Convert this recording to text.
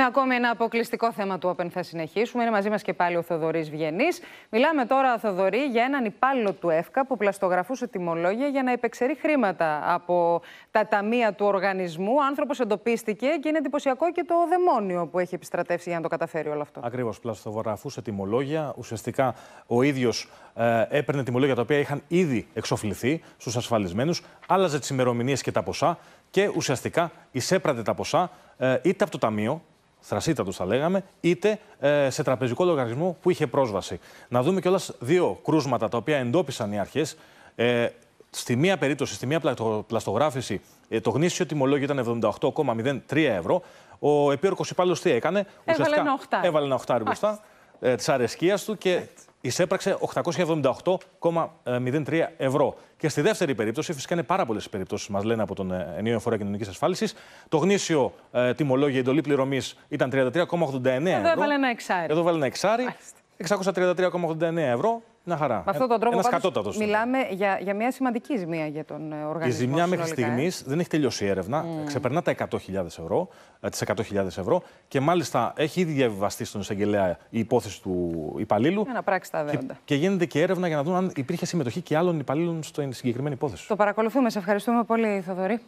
Με ακόμη ένα αποκλειστικό θέμα του Open θα συνεχίσουμε. Είναι μαζί μας και πάλι ο Θοδωρής Βιενής. Μιλάμε τώρα, Θοδωρή, για έναν υπάλληλο του ΕΦΚΑ που πλαστογραφούσε τιμολόγια για να υπεξερεί χρήματα από τα ταμεία του οργανισμού. Ο άνθρωπος εντοπίστηκε και είναι εντυπωσιακό και το δαιμόνιο που έχει επιστρατεύσει για να το καταφέρει όλο αυτό. Ακριβώς. Πλαστογραφούσε τιμολόγια. Ουσιαστικά ο ίδιος ε, έπαιρνε τιμολόγια τα οποία είχαν ήδη εξοφληθεί στους ασφαλισμένους, άλλαζε τις ημερομηνίες και τα ποσά και ουσιαστικά εισέπρατε τα ποσά ε, είτε από το ταμείο θα λέγαμε, είτε ε, σε τραπεζικό λογαριασμό που είχε πρόσβαση. Να δούμε κιόλας δύο κρούσματα τα οποία εντόπισαν οι αρχές. Ε, στη μία περίπτωση, στη μία πλαστογράφηση, ε, το γνήσιο τιμολόγιο ήταν 78,03 ευρώ. Ο επίορκος υπάλληλος τι έκανε. έβαλε ένα οχτάρι μπροστά της αρεσκίας του και εισέπραξε 878,03 ευρώ. Και στη δεύτερη περίπτωση, φυσικά είναι πάρα πολλές περιπτώσεις, μας λένε από τον ε, ενίο φορέα κοινωνικής ασφάλισης. Το γνήσιο ε, τιμολόγιο εντολή πληρωμής ήταν 33,89 ευρώ. Εδώ έβαλε ένα εξάρι. Εδώ έβαλε ένα εξάρι. 633,89 ευρώ. Με αυτόν τον ε, τρόπο πάντως, μιλάμε για, για μια σημαντική ζημία για τον ε, οργανισμό. Η ζημιά συνολικά, μέχρι ε. στιγμής δεν έχει τελειώσει η έρευνα. Mm. Ξεπερνά τα 100.000 ευρώ, τις 100.000 ευρώ και μάλιστα έχει ήδη διαβιβαστεί στον εισαγγελέα η υπόθεση του υπαλλήλου. τα Και, γίνεται και έρευνα για να δουν αν υπήρχε συμμετοχή και άλλων υπαλλήλων στην συγκεκριμένη υπόθεση. Το παρακολουθούμε. Σε ευχαριστούμε πολύ, Θοδωρή.